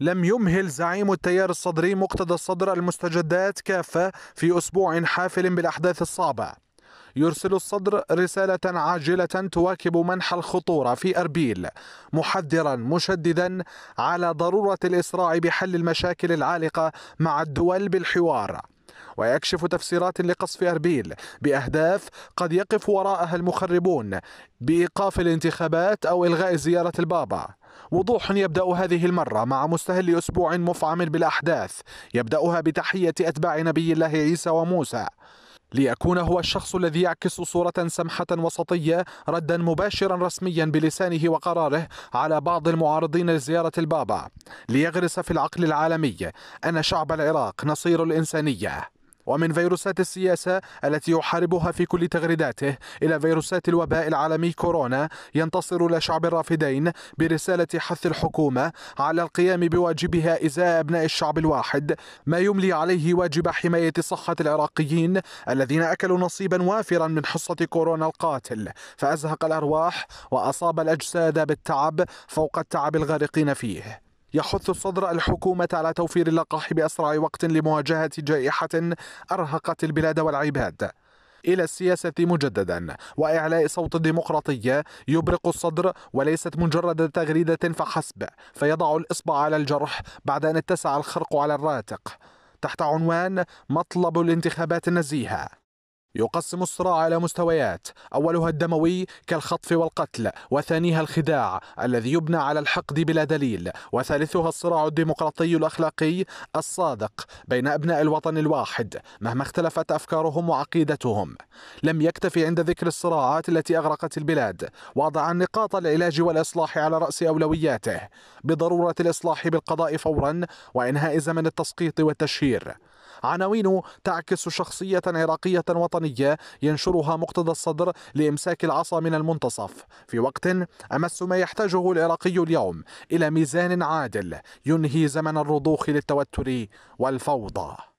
لم يمهل زعيم التيار الصدري مقتدى الصدر المستجدات كافة في أسبوع حافل بالأحداث الصعبة يرسل الصدر رسالة عاجلة تواكب منح الخطورة في أربيل محذرا مشددا على ضرورة الإسراع بحل المشاكل العالقة مع الدول بالحوار ويكشف تفسيرات لقصف أربيل بأهداف قد يقف وراءها المخربون بإيقاف الانتخابات أو إلغاء زيارة البابا وضوح يبدأ هذه المرة مع مستهل أسبوع مفعم بالأحداث يبدأها بتحية أتباع نبي الله عيسى وموسى ليكون هو الشخص الذي يعكس صورة سمحة وسطية ردا مباشرا رسميا بلسانه وقراره على بعض المعارضين لزيارة البابا ليغرس في العقل العالمي أن شعب العراق نصير الإنسانية ومن فيروسات السياسة التي يحاربها في كل تغريداته إلى فيروسات الوباء العالمي كورونا ينتصر إلى شعب الرافدين برسالة حث الحكومة على القيام بواجبها إزاء أبناء الشعب الواحد ما يملي عليه واجب حماية صحة العراقيين الذين أكلوا نصيبا وافرا من حصة كورونا القاتل فأزهق الأرواح وأصاب الأجساد بالتعب فوق التعب الغارقين فيه يحث الصدر الحكومة على توفير اللقاح بأسرع وقت لمواجهة جائحة أرهقت البلاد والعباد إلى السياسة مجددا وإعلاء صوت الديمقراطية يبرق الصدر وليست مجرد تغريدة فحسب فيضع الإصبع على الجرح بعد أن اتسع الخرق على الراتق تحت عنوان مطلب الانتخابات النزيهة يقسم الصراع إلى مستويات أولها الدموي كالخطف والقتل وثانيها الخداع الذي يبنى على الحقد بلا دليل وثالثها الصراع الديمقراطي الأخلاقي الصادق بين أبناء الوطن الواحد مهما اختلفت أفكارهم وعقيدتهم لم يكتفي عند ذكر الصراعات التي أغرقت البلاد وضع نقاط العلاج والإصلاح على رأس أولوياته بضرورة الإصلاح بالقضاء فورا وإنهاء زمن التسقيط والتشهير عناوين تعكس شخصية عراقية وطنية ينشرها مقتدى الصدر لإمساك العصا من المنتصف في وقت أمس ما يحتاجه العراقي اليوم إلى ميزان عادل ينهي زمن الرضوخ للتوتر والفوضى